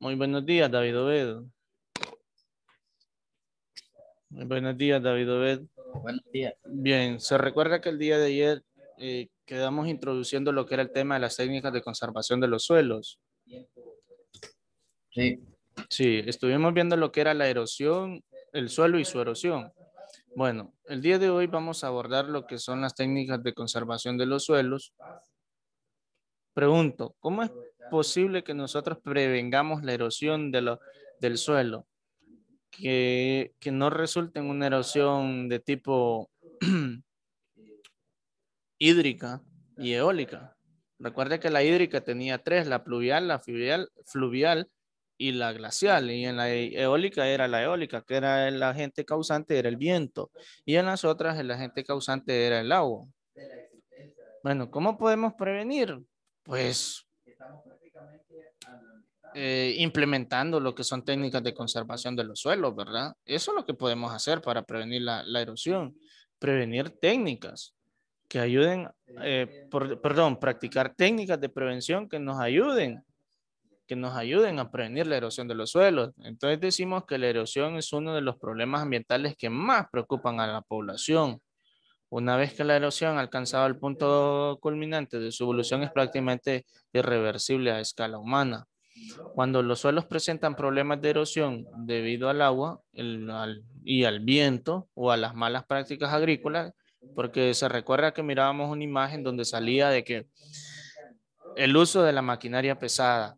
Muy buenos días, David Obed. Muy buenos días, David Obed. Buenos días. Bien, se recuerda que el día de ayer eh, quedamos introduciendo lo que era el tema de las técnicas de conservación de los suelos. Sí. Sí, estuvimos viendo lo que era la erosión, el suelo y su erosión. Bueno, el día de hoy vamos a abordar lo que son las técnicas de conservación de los suelos. Pregunto, ¿cómo es posible que nosotros prevengamos la erosión del suelo? Que, no resulte en una erosión de tipo hídrica y eólica. Recuerde que la hídrica tenía tres, la pluvial, la fluvial, fluvial y la glacial. Y en la e-, eólica era la eólica, que era el agente causante, era el viento. Y en las otras el agente causante era el agua. Bueno, ¿cómo podemos prevenir? Pues eh, implementando lo que son técnicas de conservación de los suelos, ¿verdad? Eso es lo que podemos hacer para prevenir la, la erosión. Prevenir técnicas que ayuden, eh, perdón, practicar técnicas de prevención que nos ayuden que nos ayuden a prevenir la erosión de los suelos. Entonces decimos que la erosión es uno de los problemas ambientales que más preocupan a la población. Una vez que la erosión ha alcanzado el punto culminante de su evolución es prácticamente irreversible a escala humana. Cuando los suelos presentan problemas de erosión debido al agua y al viento o a las malas prácticas agrícolas, porque se recuerda que mirábamos una imagen donde salía de que el uso de la maquinaria pesada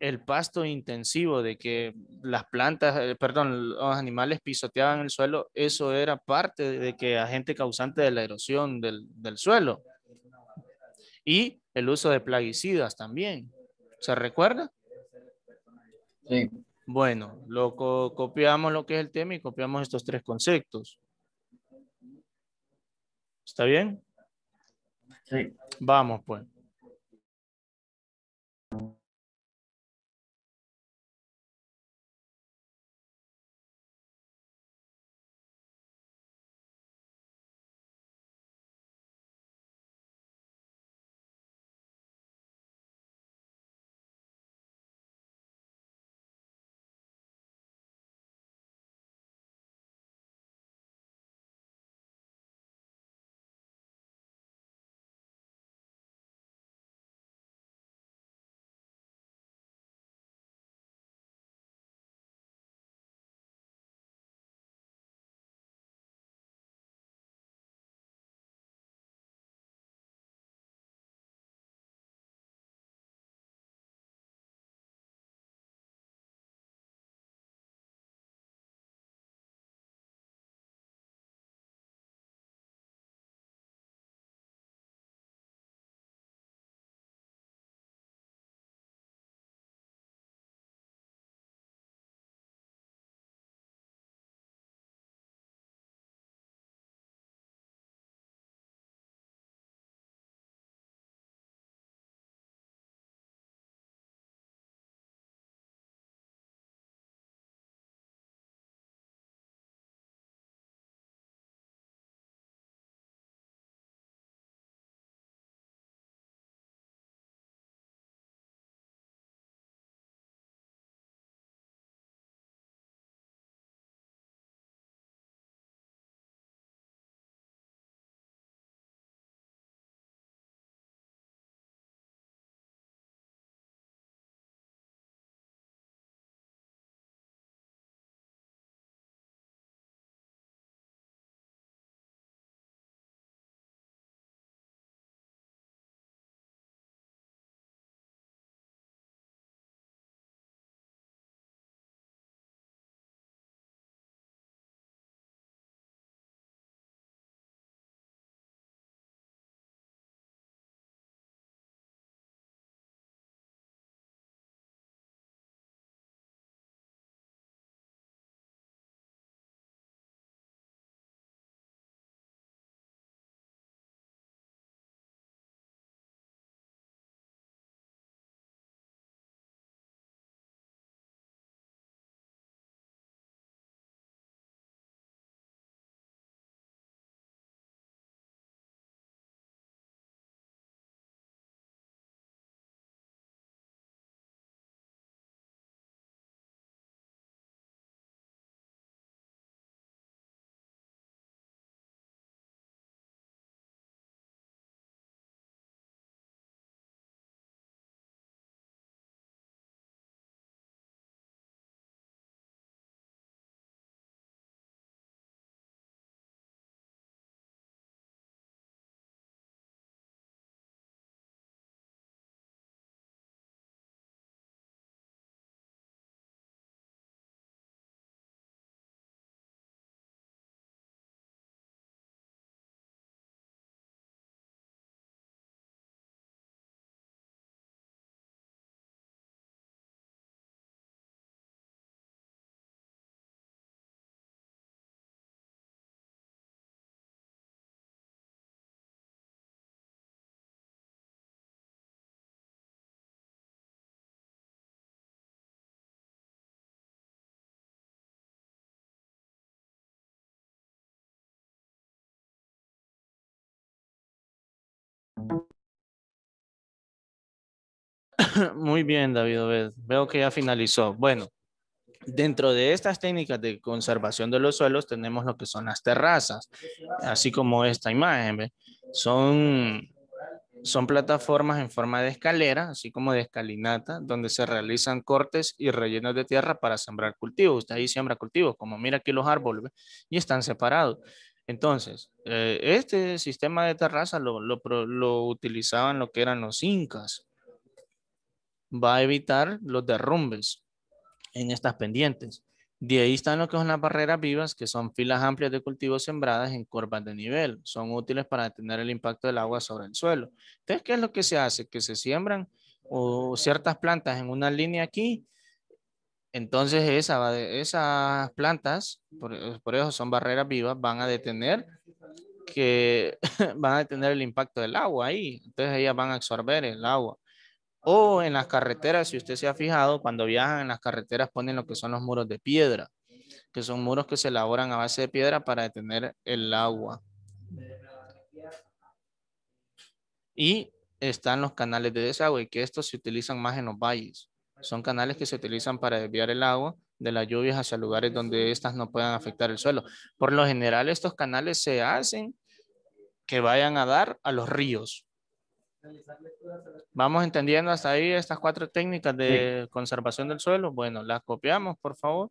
el pasto intensivo, de que las plantas, eh, perdón, los animales pisoteaban el suelo, eso era parte de que agente causante de la erosión del, suelo. Y el uso de plaguicidas también. ¿Se recuerda? Sí. Bueno, lo copiamos lo que es el tema y copiamos estos tres conceptos. ¿Está bien? Sí. Vamos pues. Muy bien, David Veo que ya finalizó. Bueno, dentro de estas técnicas de conservación de los suelos tenemos lo que son las terrazas, así como esta imagen. Son, son plataformas en forma de escalera, así como de escalinata, donde se realizan cortes y rellenos de tierra para sembrar cultivos. Usted ahí siembra cultivos, como mira aquí los árboles, y están separados. Entonces, eh, este sistema de terraza lo, lo, lo utilizaban lo que eran los incas, va a evitar los derrumbes en estas pendientes. De ahí están lo que son las barreras vivas, que son filas amplias de cultivos sembradas en curvas de nivel. Son útiles para detener el impacto del agua sobre el suelo. Entonces, ¿qué es lo que se hace? Que se siembran ciertas plantas en una línea aquí. Entonces, esa, esas plantas, por, eso son barreras vivas, van a detener que van a detener el impacto del agua ahí. Entonces, ellas van a absorber el agua. O en las carreteras, si usted se ha fijado, cuando viajan en las carreteras ponen lo que son los muros de piedra, que son muros que se elaboran a base de piedra para detener el agua. Y están los canales de desagüe, que estos se utilizan más en los valles. Son canales que se utilizan para desviar el agua de las lluvias hacia lugares donde estas no puedan afectar el suelo. Por lo general, estos canales se hacen que vayan a dar a los ríos, Vamos entendiendo hasta ahí estas cuatro técnicas de conservación del suelo. Bueno, las copiamos, por favor.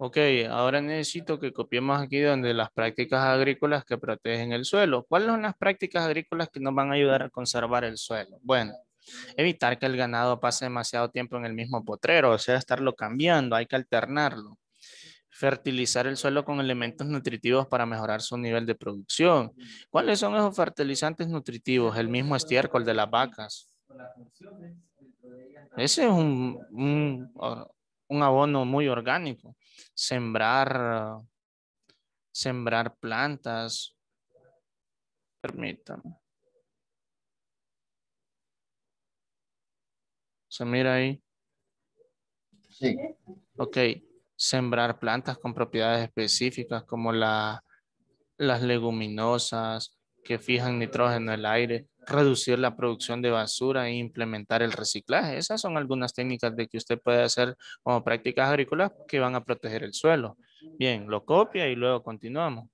Ok, ahora necesito que copiemos aquí donde las prácticas agrícolas que protegen el suelo. ¿Cuáles son las prácticas agrícolas que nos van a ayudar a conservar el suelo? Bueno, evitar que el ganado pase demasiado tiempo en el mismo potrero, o sea, estarlo cambiando, hay que alternarlo. Fertilizar el suelo con elementos nutritivos para mejorar su nivel de producción. ¿Cuáles son esos fertilizantes nutritivos? El mismo estiércol de las vacas. Con las funciones ese es un, abono muy orgánico. Sembrar, sembrar plantas. permítanme. ¿Se mira ahí? Sí. Ok. Sembrar plantas con propiedades específicas como las leguminosas que fijan nitrógeno en el aire reducir la producción de basura e implementar el reciclaje. Esas son algunas técnicas de que usted puede hacer como prácticas agrícolas que van a proteger el suelo. Bien, lo copia y luego continuamos.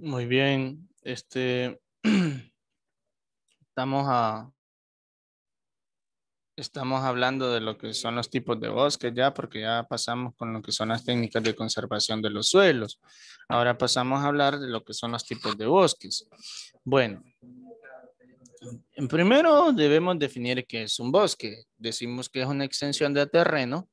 Muy bien, este estamos estamos hablando de lo que son los tipos de bosques ya porque ya pasamos con lo que son las técnicas de conservación de los suelos. Ahora pasamos a hablar de lo que son los tipos de bosques. Bueno, primero debemos definir qué es un bosque. Decimos que es una extensión de terreno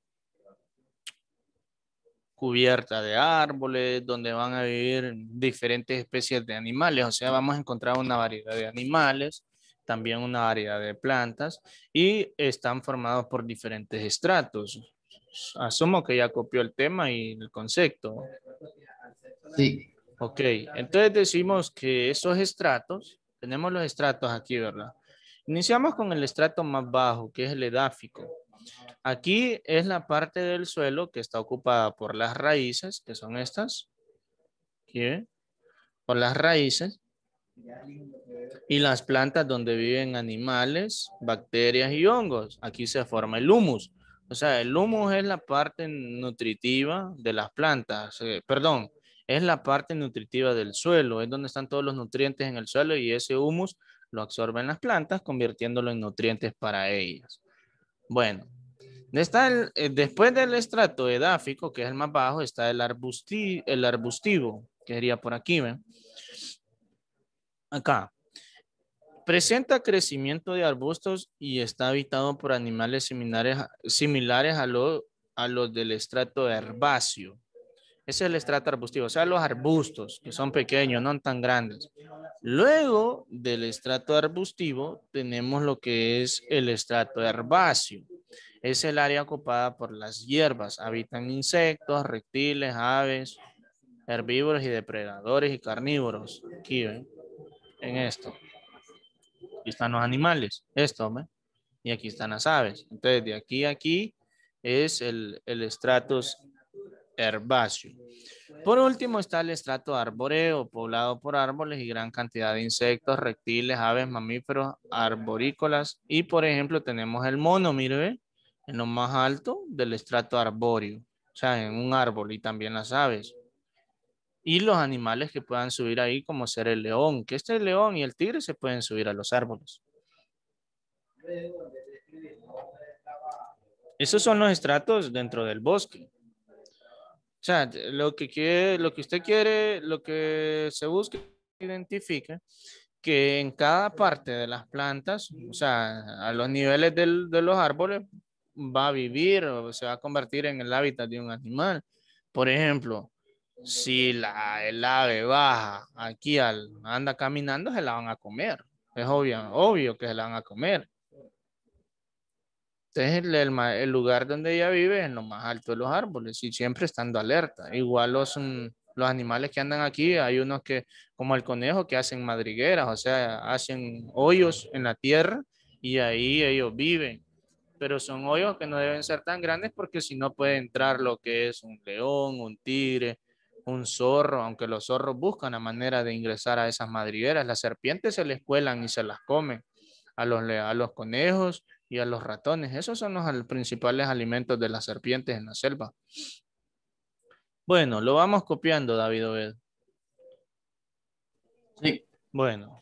cubierta de árboles, donde van a vivir diferentes especies de animales, o sea, vamos a encontrar una variedad de animales, también una variedad de plantas, y están formados por diferentes estratos. Asumo que ya copió el tema y el concepto. Sí. Ok, entonces decimos que esos estratos, tenemos los estratos aquí, ¿verdad? Iniciamos con el estrato más bajo, que es el edáfico Aquí es la parte del suelo que está ocupada por las raíces, que son estas. Por las raíces. Y las plantas donde viven animales, bacterias y hongos. Aquí se forma el humus. O sea, el humus es la parte nutritiva de las plantas. Eh, perdón, es la parte nutritiva del suelo. Es donde están todos los nutrientes en el suelo y ese humus lo absorben las plantas, convirtiéndolo en nutrientes para ellas. Bueno, eh, después del estrato edáfico, que es el más bajo, está el, arbustivo, que sería por aquí, ¿ven? Acá. Presenta crecimiento de arbustos y está habitado por animales similares, a, a los del estrato herbáceo. Ese es el estrato arbustivo, o sea, los arbustos, que son pequeños, no tan grandes. Luego del estrato arbustivo tenemos lo que es el estrato herbáceo. Es el área ocupada por las hierbas. Habitan insectos, reptiles, aves, herbívoros y depredadores y carnívoros. Aquí, ven, en esto. Aquí están los animales, esto, ¿ven? Y aquí están las aves. Entonces, de aquí a aquí es el, el herbáceo. Por último está el estrato arbóreo, poblado por árboles y gran cantidad de insectos, reptiles, aves, mamíferos, arborícolas. Y por ejemplo tenemos el mono, mire, en lo más alto del estrato arbóreo, o sea, en un árbol y también las aves. Y los animales que puedan subir ahí, como ser el león, que este león y el tigre se pueden subir a los árboles. Esos son los estratos dentro del bosque. O sea, lo que, quiere, lo que usted quiere, lo que se busca, identifica que en cada parte de las plantas, o sea, a los niveles de los árboles, va a vivir o se va a convertir en el hábitat de un animal. Por ejemplo, si la, el ave baja aquí, al, anda caminando, se la van a comer. Es obvio, obvio que se la van a comer. Entonces, el, el, lugar donde ella vive en lo más alto de los árboles y siempre estando alerta. Igual los, mm, los animales que andan aquí, hay unos que, como el conejo, que hacen madrigueras, o sea, hacen hoyos en la tierra y ahí ellos viven. Pero son hoyos que no deben ser tan grandes porque si no puede entrar lo que es un león, un tigre, un zorro, aunque los zorros buscan la manera de ingresar a esas madrigueras. Las serpientes se les cuelan y se las comen. A los, a los conejos y a los ratones. Esos son los principales alimentos de las serpientes en la selva. Bueno, lo vamos copiando, David Obed. Sí. Bueno.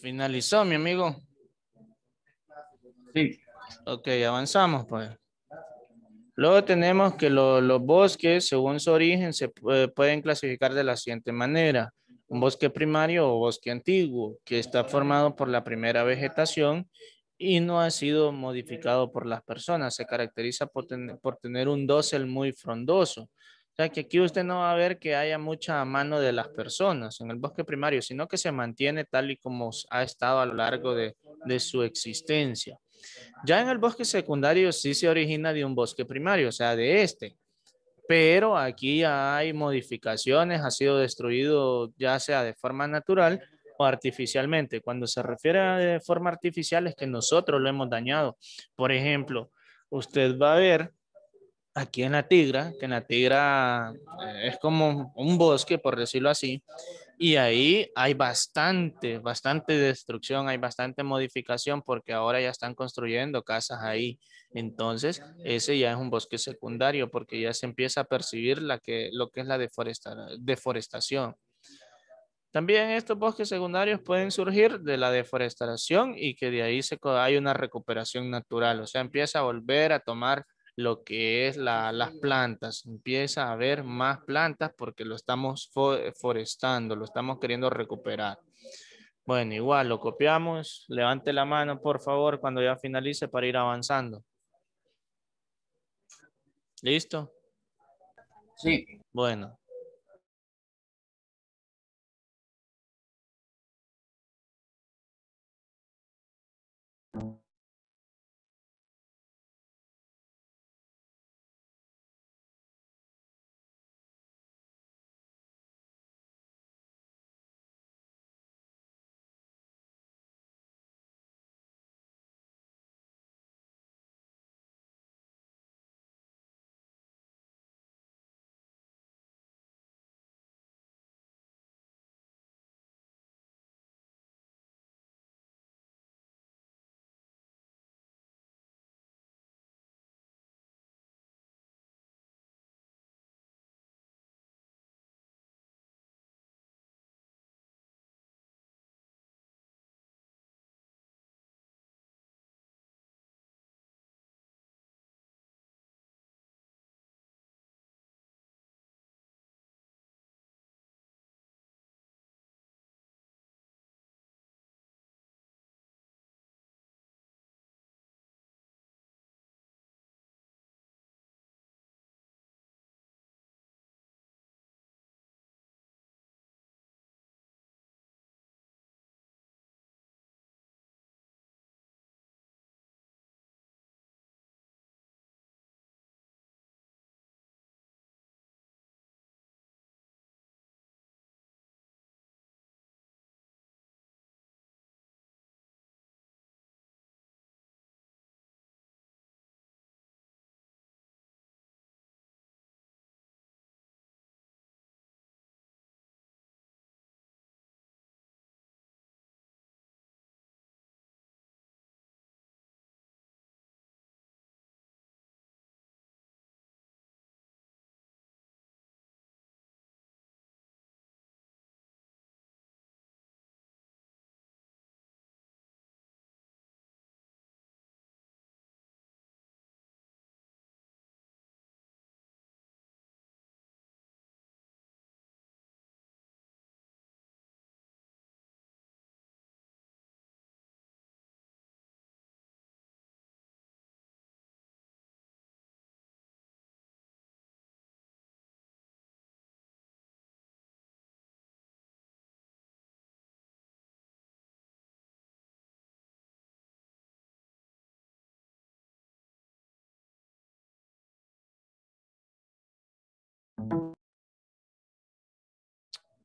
Finalizó, mi amigo. Sí. Ok, avanzamos, pues. Luego tenemos que los bosques, según su origen, se eh, pueden clasificar de la siguiente manera. Un bosque primario o bosque antiguo, que está formado por la primera vegetación y no ha sido modificado por las personas. Se caracteriza por, por tener un dosel muy frondoso, sea que aquí usted no va a ver que haya mucha mano de las personas en el bosque primario, sino que se mantiene tal y como ha estado a lo largo de, su existencia. Ya en el bosque secundario sí se origina de un bosque primario, o sea, de este. Pero aquí hay modificaciones, ha sido destruido ya sea de forma natural o artificialmente. Cuando se refiere a de forma artificial es que nosotros lo hemos dañado. Por ejemplo, usted va a ver aquí en la Tigra, que en la Tigra eh, es como un bosque, por decirlo así, y ahí hay bastante, bastante destrucción, hay bastante modificación porque ahora ya están construyendo casas ahí. Entonces, ese ya es un bosque secundario porque ya se empieza a percibir la que, lo que es la deforestación. También estos bosques secundarios pueden surgir de la deforestación y que de ahí se, hay una recuperación natural, o sea, empieza a volver a tomar lo que es las plantas. Empieza a haber más plantas porque lo estamos forestando, lo estamos queriendo recuperar. Bueno, igual lo copiamos. Levante la mano, por favor, cuando ya finalice para ir avanzando. ¿Listo? Sí. Bueno,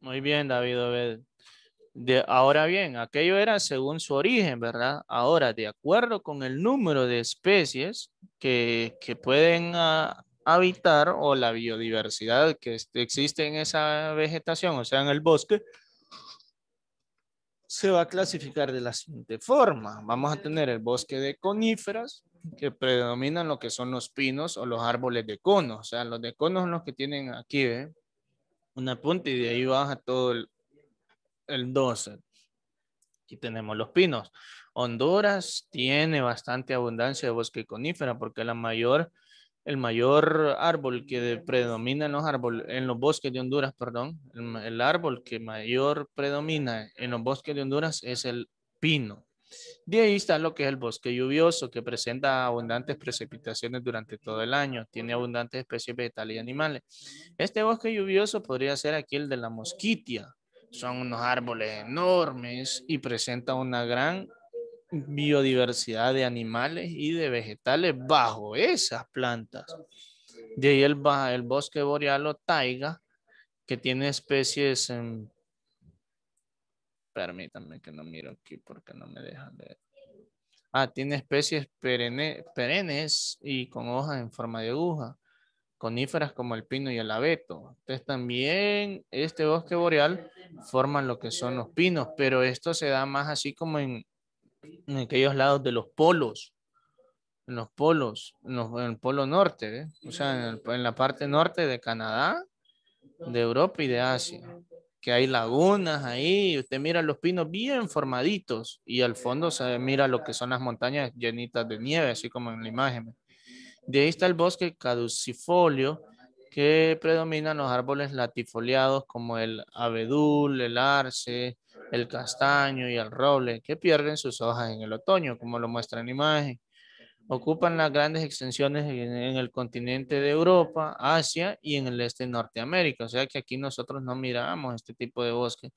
Muy bien, David Obed. De, ahora bien, aquello era según su origen, ¿verdad? Ahora, de acuerdo con el número de especies que, pueden ah, habitar o la biodiversidad que existe en esa vegetación, o sea, en el bosque, se va a clasificar de la siguiente forma. Vamos a tener el bosque de coníferas, que predominan lo que son los pinos o los árboles de cono. O sea, los de conos son los que tienen aquí, ¿eh? una punta y de ahí baja todo el, el 12. Aquí tenemos los pinos. Honduras tiene bastante abundancia de bosque conífera porque la mayor, el mayor árbol que predomina en los, árboles, en los bosques de Honduras, perdón, el árbol que mayor predomina en los bosques de Honduras es el pino. De ahí está lo que es el bosque lluvioso, que presenta abundantes precipitaciones durante todo el año. Tiene abundantes especies vegetales y animales. Este bosque lluvioso podría ser aquí el de la mosquitia. Son unos árboles enormes y presenta una gran biodiversidad de animales y de vegetales bajo esas plantas. De ahí el, el bosque boreal o taiga, que tiene especies em, Permítanme que no miro aquí porque no me dejan leer. Ah, tiene especies perennes y con hojas en forma de aguja. Coníferas como el pino y el abeto. Entonces también este bosque boreal forman lo que son los pinos, pero esto se da más así como en, aquellos lados de los polos. En los polos, en, el polo norte, ¿eh? o sea, en la parte norte de Canadá, de Europa y de Asia que hay lagunas ahí, usted mira los pinos bien formaditos y al fondo se mira lo que son las montañas llenitas de nieve, así como en la imagen. De ahí está el bosque caducifolio, que predominan los árboles latifoliados como el abedul, el arce, el castaño y el roble, que pierden sus hojas en el otoño, como lo muestra en la imagen. Ocupan las grandes extensiones en, el continente de Europa, Asia y en el este de Norteamérica. O sea que aquí nosotros no miramos este tipo de bosque.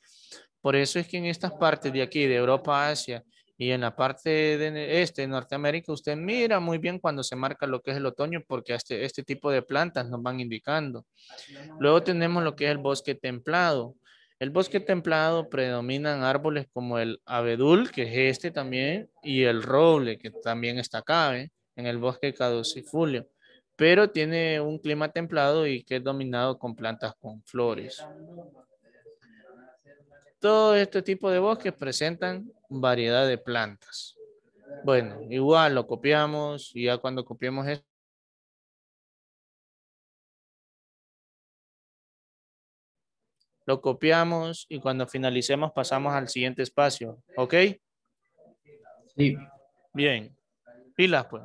Por eso es que en estas partes de aquí, de Europa, Asia y en la parte de este de Norteamérica, usted mira muy bien cuando se marca lo que es el otoño, porque este, este tipo de plantas nos van indicando. Luego tenemos lo que es el bosque templado. El bosque templado predominan árboles como el abedul, que es este también, y el roble, que también está acá, ¿eh? en el bosque caducifolio, pero tiene un clima templado y que es dominado con plantas con flores. Todo este tipo de bosques presentan variedad de plantas. Bueno, igual lo copiamos y ya cuando copiamos esto, lo copiamos y cuando finalicemos pasamos al siguiente espacio. ¿Ok? Sí. Bien. Pilas, pues.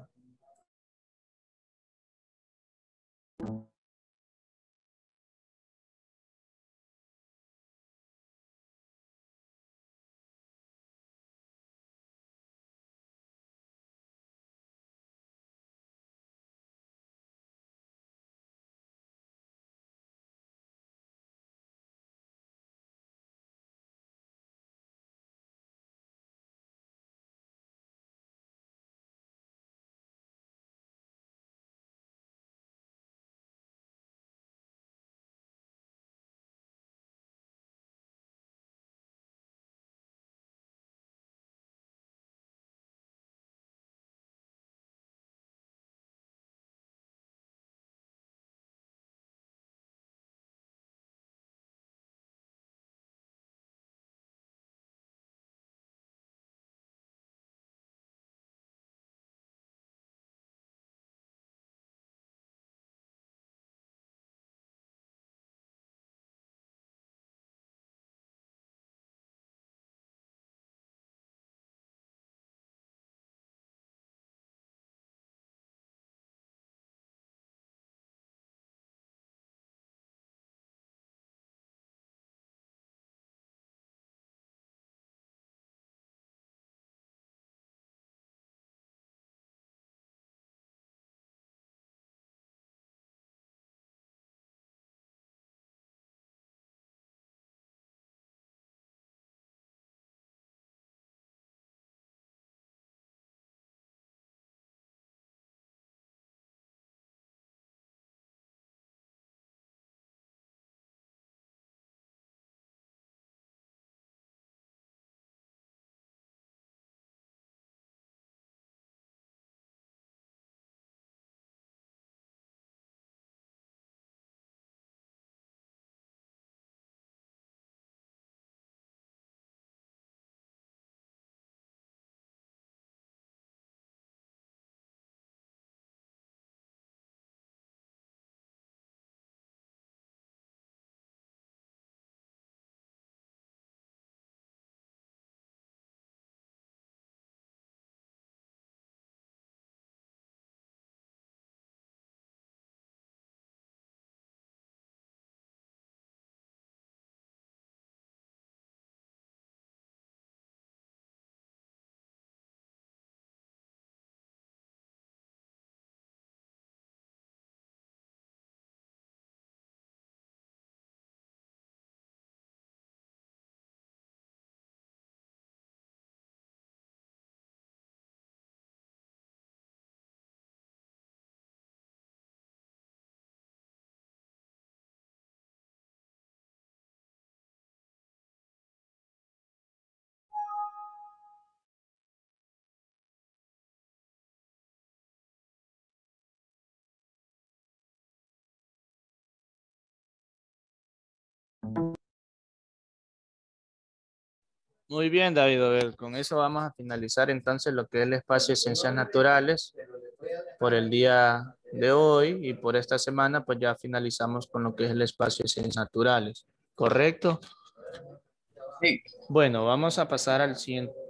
Muy bien, David. Con eso vamos a finalizar entonces lo que es el espacio de ciencias naturales por el día de hoy y por esta semana, pues ya finalizamos con lo que es el espacio de ciencias naturales. ¿Correcto? Sí. Bueno, vamos a pasar al siguiente